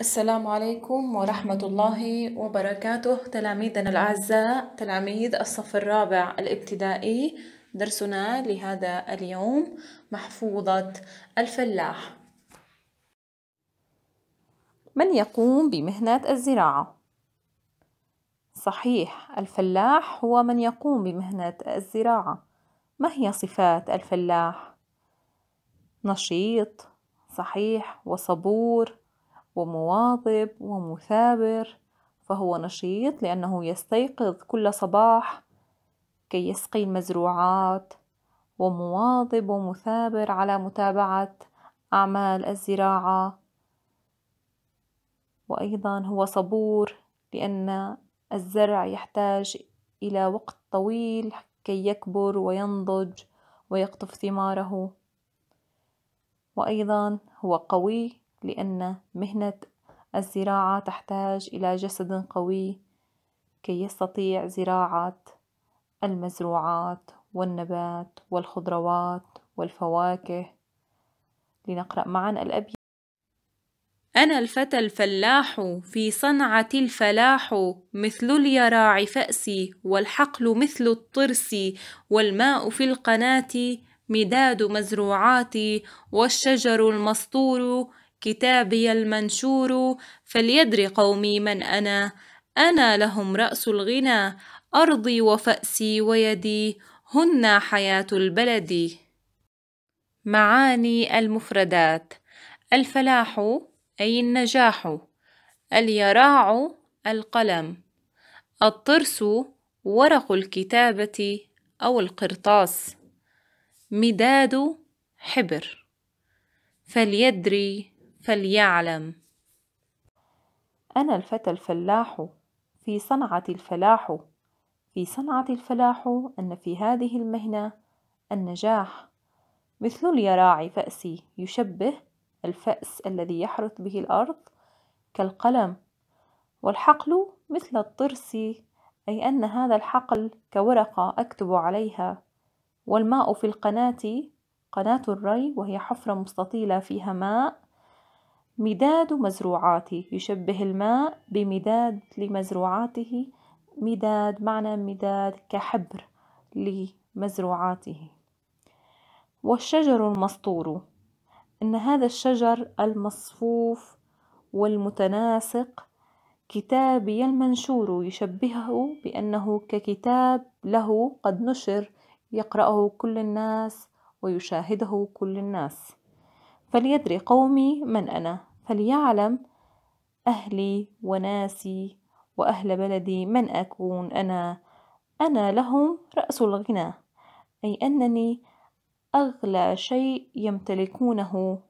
السلام عليكم ورحمة الله وبركاته تلاميذنا الأعزاء تلاميذ الصف الرابع الابتدائي درسنا لهذا اليوم محفوظة الفلاح من يقوم بمهنة الزراعة؟ صحيح الفلاح هو من يقوم بمهنة الزراعة ما هي صفات الفلاح؟ نشيط صحيح وصبور ومواظب ومثابر فهو نشيط لأنه يستيقظ كل صباح كي يسقي المزروعات ومواظب ومثابر على متابعة أعمال الزراعة وأيضا هو صبور لأن الزرع يحتاج إلى وقت طويل كي يكبر وينضج ويقطف ثماره وأيضا هو قوي لأن مهنة الزراعة تحتاج إلى جسد قوي كي يستطيع زراعة المزروعات والنبات والخضروات والفواكه لنقرأ معا الأبيات أنا الفتى الفلاح في صنعة الفلاح مثل اليراع فأسي والحقل مثل الطرس والماء في القناة مداد مزروعاتي والشجر المسطور كتابي المنشور فليدر قومي من أنا أنا لهم رأس الغنى أرضي وفأسي ويدي هن حياة البلد معاني المفردات الفلاح أي النجاح اليراع القلم الطرس ورق الكتابة أو القرطاس مداد حبر فليدري فليعلم أنا الفتى الفلاح في صنعة الفلاح في صنعة الفلاح أن في هذه المهنة النجاح مثل اليراعي فأسي يشبه الفأس الذي يحرث به الأرض كالقلم والحقل مثل الطرس أي أن هذا الحقل كورقة أكتب عليها والماء في القناة قناة الري وهي حفرة مستطيلة فيها ماء مداد مزروعاتي يشبه الماء بمداد لمزروعاته مداد معنى مداد كحبر لمزروعاته والشجر المسطور ان هذا الشجر المصفوف والمتناسق كتابي المنشور يشبهه بانه ككتاب له قد نشر يقراه كل الناس ويشاهده كل الناس فليدري قومي من أنا فليعلم أهلي وناسي وأهل بلدي من أكون أنا أنا لهم رأس الغنى أي أنني أغلى شيء يمتلكونه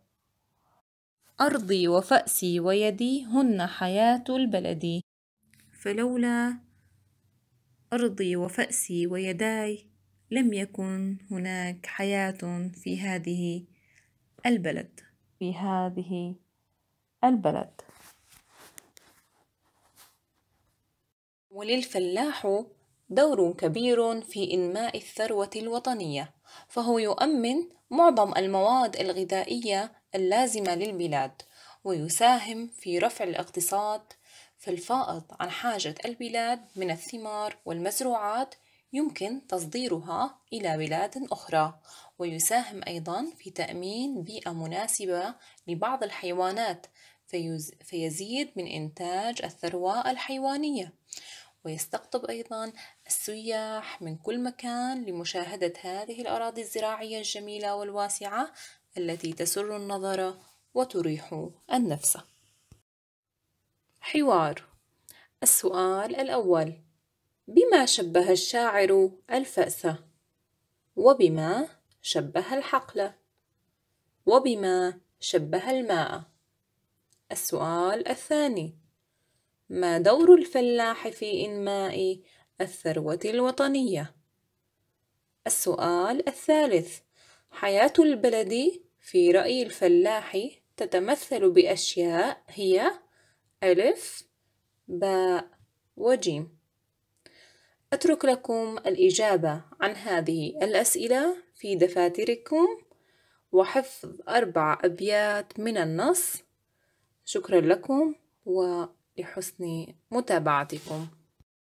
أرضي وفأسي ويدي هن حياة البلد فلولا أرضي وفأسي ويداي لم يكن هناك حياة في هذه البلد في هذه البلد وللفلاح دور كبير في إنماء الثروة الوطنية فهو يؤمن معظم المواد الغذائية اللازمة للبلاد ويساهم في رفع الاقتصاد فالفائض عن حاجة البلاد من الثمار والمزروعات يمكن تصديرها إلى بلاد أخرى ويساهم أيضا في تأمين بيئة مناسبة لبعض الحيوانات فيزيد من إنتاج الثروة الحيوانية ويستقطب أيضا السياح من كل مكان لمشاهدة هذه الأراضي الزراعية الجميلة والواسعة التي تسر النظر وتريح النفس حوار السؤال الأول بما شبه الشاعر الفأسة وبما شبه الحقل وبما شبه الماء السؤال الثاني ما دور الفلاح في إنماء الثروة الوطنية؟ السؤال الثالث حياة البلد في رأي الفلاح تتمثل بأشياء هي ألف باء وجيم أترك لكم الإجابة عن هذه الأسئلة في دفاتركم وحفظ أربع أبيات من النص شكرا لكم ولحسن متابعتكم